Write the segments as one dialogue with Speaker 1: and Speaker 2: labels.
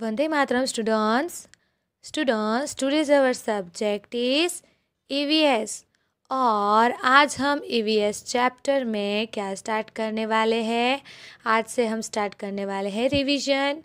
Speaker 1: वंदे मातरम students students today's our subject is EVS और आज हम ई e चैप्टर में क्या स्टार्ट करने वाले हैं आज से हम स्टार्ट करने वाले हैं रिवीजन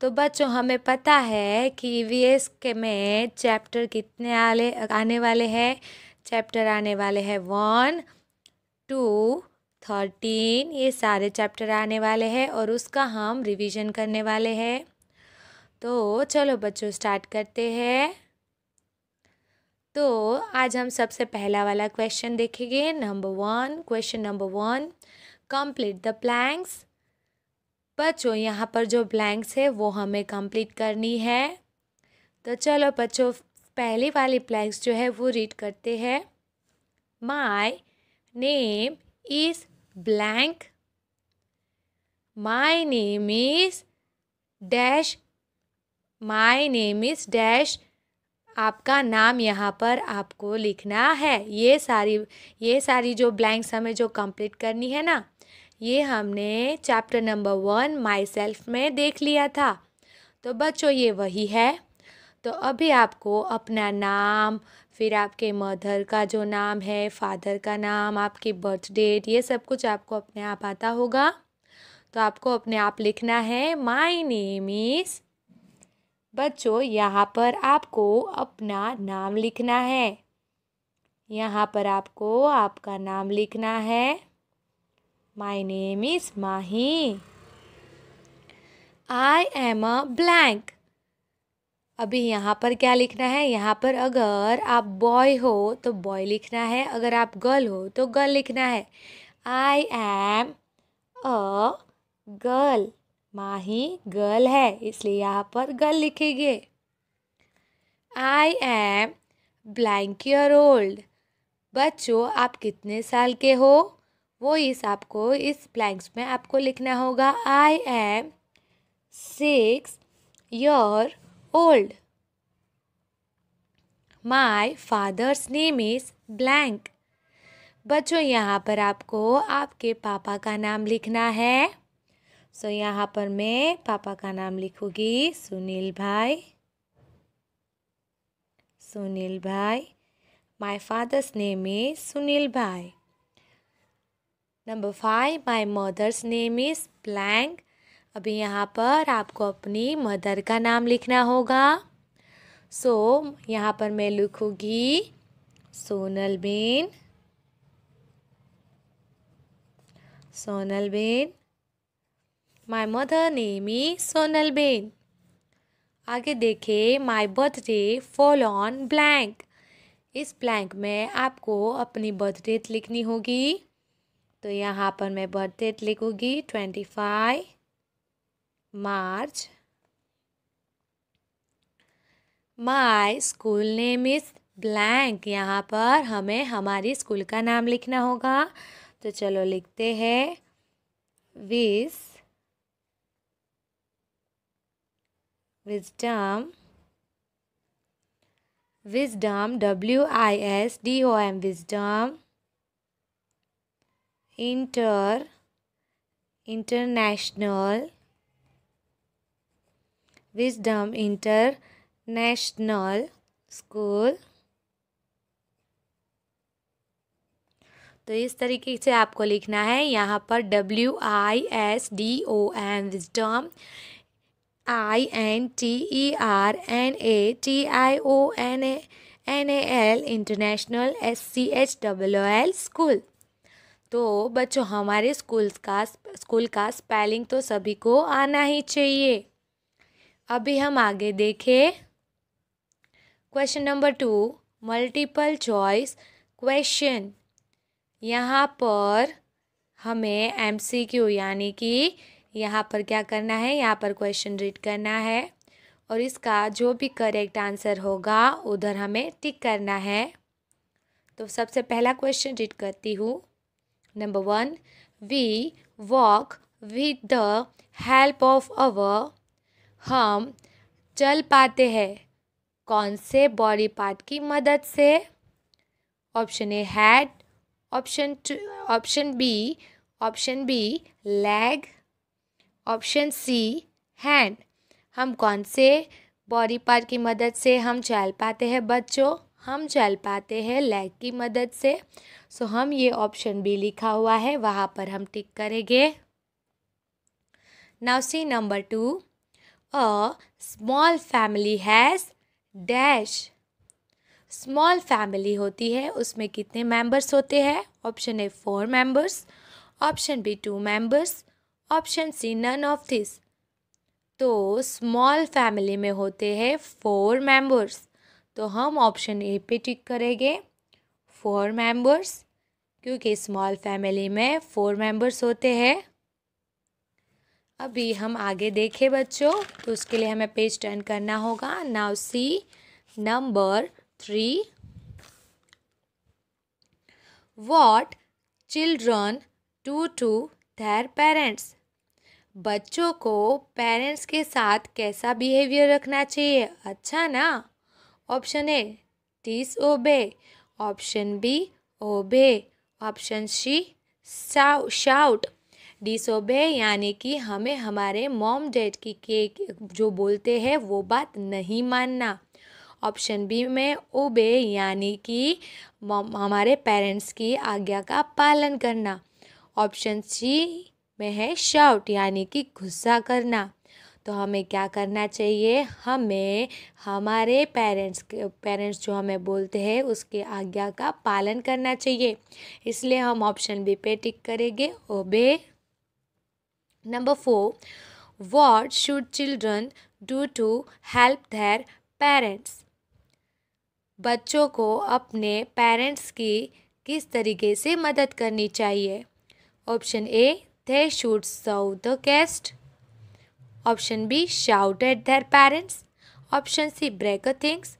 Speaker 1: तो बच्चों हमें पता है कि ई e के में चैप्टर कितने आले आने वाले हैं चैप्टर आने वाले हैं वन टू थर्टीन ये सारे चैप्टर आने वाले हैं और उसका हम रिवीजन करने वाले हैं तो चलो बच्चों स्टार्ट करते हैं तो आज हम सबसे पहला वाला क्वेश्चन देखेंगे number one question number one complete the blanks बच्चों यहाँ पर जो ब्लैंक्स है वो हमें कंप्लीट करनी है तो चलो बच्चों पहली वाली ब्लैंक्स जो है वो रीड करते हैं my name is blank my name is dash my name is dash आपका नाम यहाँ पर आपको लिखना है ये सारी ये सारी जो ब्लैंक्स हमें जो कंप्लीट करनी है ना ये हमने chapter number one my self में देख लिया था तो बच्चों ये वही है तो अभी आपको अपना नाम फिर आपके मदर का जो नाम है फादर का नाम आपकी बर्थ डेट ये सब कुछ आपको अपने आप आता होगा तो आपको अपने आप लिखना है माई नेम इज़ बच्चों यहाँ पर आपको अपना नाम लिखना है यहाँ पर आपको आपका नाम लिखना है my name is Mahi I am a blank अभी यहाँ पर क्या लिखना है यहाँ पर अगर आप बॉय हो तो बॉय लिखना है अगर आप गर्ल हो तो गर्ल लिखना है I am a girl Mahi girl है इसलिए यहाँ पर गर्ल लिखेंगे I am blank year old बच्चों आप कितने साल के हो वो इस आपको इस ब्लैंक्स में आपको लिखना होगा I am six year old my father's name is blank बच्चों यहाँ पर आपको आपके पापा का नाम लिखना है सो so, यहाँ पर मैं पापा का नाम लिखूँगी Sunil bhai Sunil bhai my father's name is Sunil bhai number five my mother's name is blank अभी यहाँ पर आपको अपनी मदर का नाम लिखना होगा सो so, यहाँ पर मैं लिखूँगी Sonal ben Sonal ben my mother name is Sonal ben आगे देखें my birthday fall on blank इस ब्लैंक में आपको अपनी बर्थ डेट लिखनी होगी तो यहाँ पर मैं बर्थ डेट लिखूँगी twenty five March my school name इस ब्लैंक यहाँ पर हमें हमारी स्कूल का नाम लिखना होगा तो चलो लिखते हैं विस wisdom wisdom W I S D O M wisdom inter international wisdom international school तो इस तरीके से आपको लिखना है यहाँ पर W I S D O M wisdom I N T E R N A T I O N A N A L international S C H W L school तो बच्चों हमारे स्कूल का स्कूल का spelling तो सभी को आना ही चाहिए अभी हम आगे देखें question number two multiple choice question यहाँ पर हमें एमसीक्यू यानी कि यहाँ पर क्या करना है यहाँ पर क्वेश्चन रीड करना है और इसका जो भी करेक्ट आंसर होगा उधर हमें टिक करना है तो सबसे पहला क्वेश्चन रीड करती हूँ number one we walk with the help of our हम चल पाते हैं कौन से बॉडी पार्ट की मदद से option A head option two option B option B leg option C hand हम कौन से बॉडी पार्ट की मदद से हम चल पाते हैं बच्चों हम चल पाते हैं लेग की मदद से सो हम ये ऑप्शन बी लिखा हुआ है वहाँ पर हम टिक करेंगे now see number two a small family has dash small family होती है उसमें कितने मेंबर्स होते हैं option A four members option B two members option C none of this तो स्मॉल फैमिली में होते हैं फोर मेंबर्स तो हम ऑप्शन ए पे टिक करेंगे फोर मेंबर्स क्योंकि स्मॉल फैमिली में फोर मेंबर्स होते हैं अभी हम आगे देखें बच्चों तो उसके लिए हमें पेज टर्न करना होगा now see number three what children to to their parents बच्चों को पेरेंट्स के साथ कैसा बिहेवियर रखना चाहिए अच्छा ना option A tease obey option B obey option C shout disobey यानी कि हमें हमारे मॉम डैड की के जो बोलते हैं वो बात नहीं मानना ऑप्शन बी में ओबे यानी कि हमारे पेरेंट्स की आज्ञा का पालन करना ऑप्शन सी में है शाउट यानी कि गुस्सा करना तो हमें क्या करना चाहिए हमें हमारे पेरेंट्स के पेरेंट्स जो हमें बोलते हैं उसके आज्ञा का पालन करना चाहिए इसलिए हम ऑप्शन बी पे टिक करेंगे obey number four what should children do to help their parents बच्चों को अपने पेरेंट्स की किस तरीके से मदद करनी चाहिए option A they should show the guest. Option B shout at their parents option C break things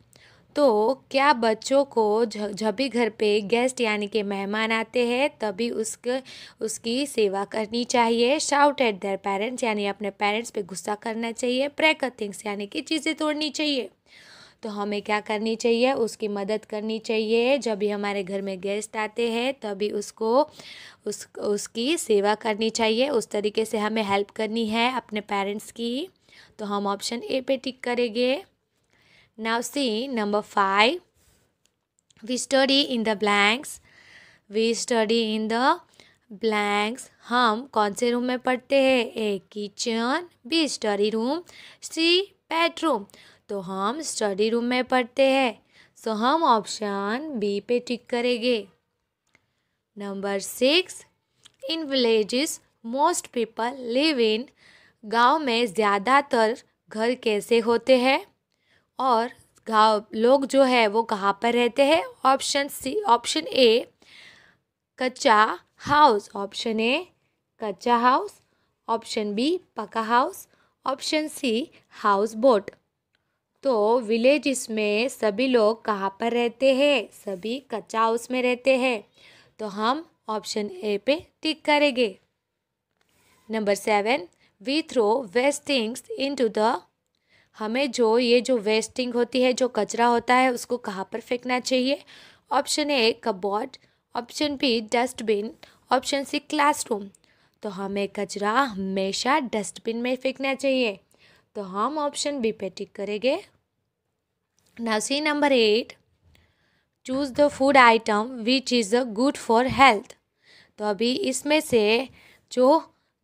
Speaker 1: तो क्या बच्चों को जब भी घर पे गेस्ट यानी कि मेहमान आते हैं तभी उसके उसकी सेवा करनी चाहिए शाउट एट देयर पेरेंट्स यानी अपने पेरेंट्स पे गुस्सा करना चाहिए ब्रेक थिंग्स यानी कि चीज़ें तोड़नी चाहिए तो हमें क्या करनी चाहिए उसकी मदद करनी चाहिए जब भी हमारे घर में गेस्ट आते हैं तभी उसको उस उसकी सेवा करनी चाहिए उस तरीके से हमें हेल्प करनी है अपने पेरेंट्स की तो हम ऑप्शन ए पे टिक करेंगे now see number five we study in the blanks we study in the blanks हम कौन से रूम में पढ़ते हैं A kitchen B study room C bedroom तो हम स्टडी रूम में पढ़ते हैं सो हम ऑप्शन बी पे टिक करेंगे number six in villages most people live in गांव में ज़्यादातर घर कैसे होते हैं और गांव लोग जो है वो कहाँ पर रहते हैं option C option A kachcha house option A kachcha house option B pakka house option C houseboat तो विलेज में सभी लोग कहाँ पर रहते हैं सभी कच्चा हाउस में रहते हैं तो हम ऑप्शन ए पे टिक करेंगे number seven we throw wastings in to the हमें जो ये जो वेस्टिंग होती है जो कचरा होता है उसको कहाँ पर फेंकना चाहिए option A cupboard option B dustbin option C classroom तो हमें कचरा हमेशा डस्टबिन में फेंकना चाहिए तो हम ऑप्शन बी पे टिक करेंगे now see number 8 choose the food item which is good for health तो अभी इसमें से जो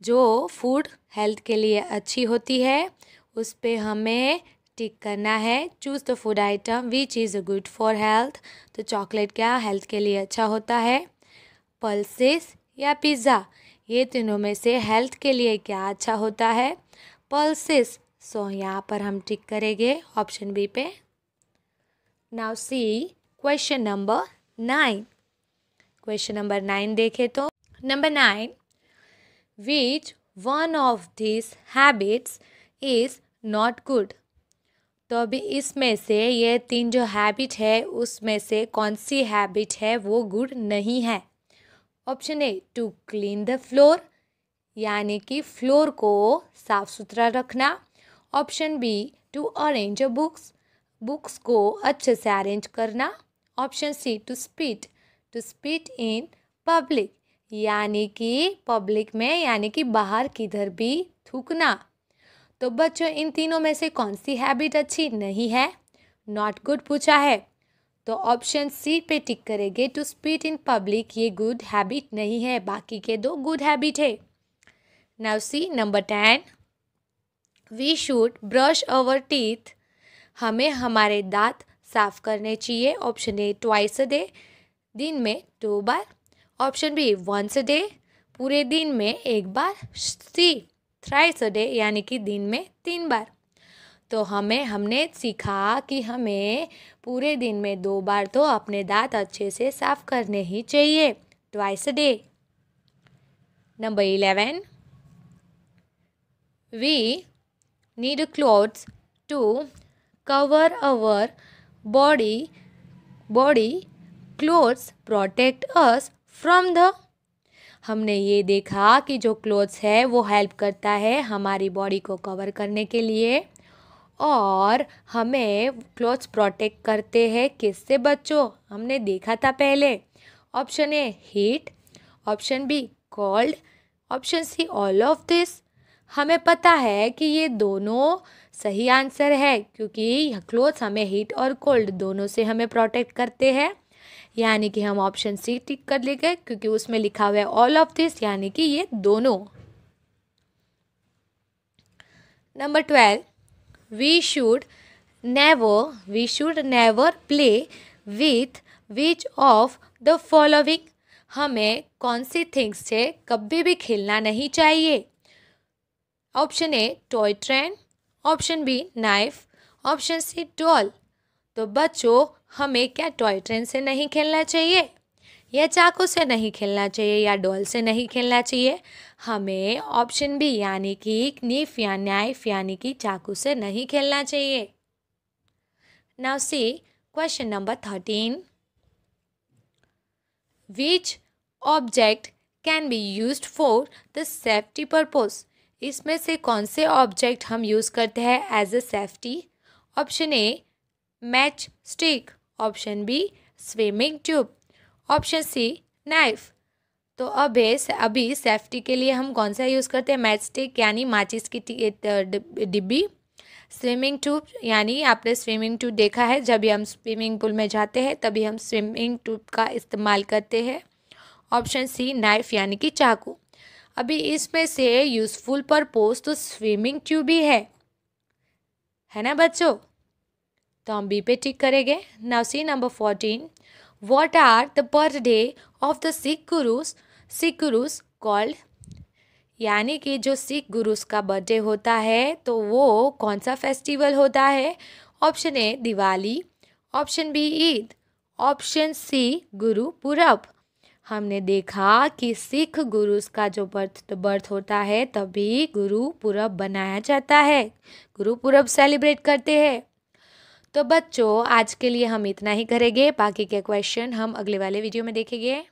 Speaker 1: जो फूड हेल्थ के लिए अच्छी होती है उस पर हमें टिक करना है choose the food item which is good for health तो चॉकलेट क्या हेल्थ के लिए अच्छा होता है पल्सेस या पिज़्ज़ा ये तीनों में से हेल्थ के लिए क्या अच्छा होता है पल्सेस सो यहाँ पर हम टिक करेंगे ऑप्शन बी पे now see question number nine question number nine देखे तो number nine which one of this habits is not good तो अभी इसमें से ये तीन जो हैबिट है उसमें से कौन सी हैबिट है वो गुड नहीं है option A to clean the floor यानी कि फ्लोर को साफ सुथरा रखना option B to arrange a books books को अच्छे से अरेंज करना option C to spit to spit in public यानी कि पब्लिक में यानी कि बाहर किधर भी थूकना तो बच्चों इन तीनों में से कौन सी हैबिट अच्छी नहीं है नॉट गुड पूछा है तो ऑप्शन सी पे टिक करेंगे टू स्पीट इन पब्लिक ये गुड हैबिट नहीं है बाकी के दो गुड हैबिट है now see number ten we should brush our teeth हमें हमारे दांत साफ करने चाहिए option A twice a day दिन में दो बार option B once a day पूरे दिन में एक बार सी थ्राइस अ डे यानी कि दिन में तीन बार तो हमें हमने सीखा कि हमें पूरे दिन में दो बार तो अपने दांत अच्छे से साफ करने ही चाहिए twice a day number eleven we need clothes to cover our body body clothes protect us from the हमने ये देखा कि जो क्लोथ्स है वो हेल्प करता है हमारी बॉडी को कवर करने के लिए और हमें क्लोथ्स प्रोटेक्ट करते हैं किससे बच्चों हमने देखा था पहले option A heat option B cold option C all of this हमें पता है कि ये दोनों सही आंसर है क्योंकि क्लोथ्स हमें हीट और कोल्ड दोनों से हमें प्रोटेक्ट करते हैं यानी कि हम ऑप्शन सी टिक कर ले गए क्योंकि उसमें लिखा हुआ है ऑल ऑफ दिस यानी कि ये दोनों number twelve we should never we should never play with which of the following हमें कौन सी थिंग्स से कभी भी खेलना नहीं चाहिए option A toy train option B knife option C doll तो बच्चों हमें क्या टॉय ट्रेन से नहीं खेलना चाहिए या चाकू से नहीं खेलना चाहिए या डॉल से नहीं खेलना चाहिए हमें ऑप्शन बी यानी कि नीफ या नाइफ यानी कि चाकू से नहीं खेलना चाहिए now see question number thirteen which object can be use for the safety purpose इसमें से कौन से ऑब्जेक्ट हम यूज़ करते हैं as a safety option A matchstick option B swimming tube option C knife तो अब अभी सेफ्टी के लिए हम कौन सा यूज़ करते हैं मैच स्टिक यानी माचिस की डिब्बी स्विमिंग ट्यूब यानी आपने स्विमिंग ट्यूब देखा है जब भी हम स्विमिंग पूल में जाते हैं तभी हम स्विमिंग ट्यूब का इस्तेमाल करते हैं ऑप्शन सी नाइफ यानी कि चाकू अभी इसमें से यूज़फुल पर्पोज तो स्विमिंग ट्यूब ही है है ना बच्चों तो हम बी पे टिक करेंगे now see number fourteen what are the birthday of the Sikh gurus Sikh gurus called यानी कि जो सिख गुरुज का बर्थडे होता है तो वो कौन सा फेस्टिवल होता है option A Diwali option B Eid option C Guru Purab हमने देखा कि सिख गुरु का जो बर्थ बर्थ होता है तभी गुरु पुरब बनाया जाता है गुरु पुरब सेलिब्रेट करते हैं तो बच्चों आज के लिए हम इतना ही करेंगे बाकी के क्वेश्चन हम अगले वाले वीडियो में देखेंगे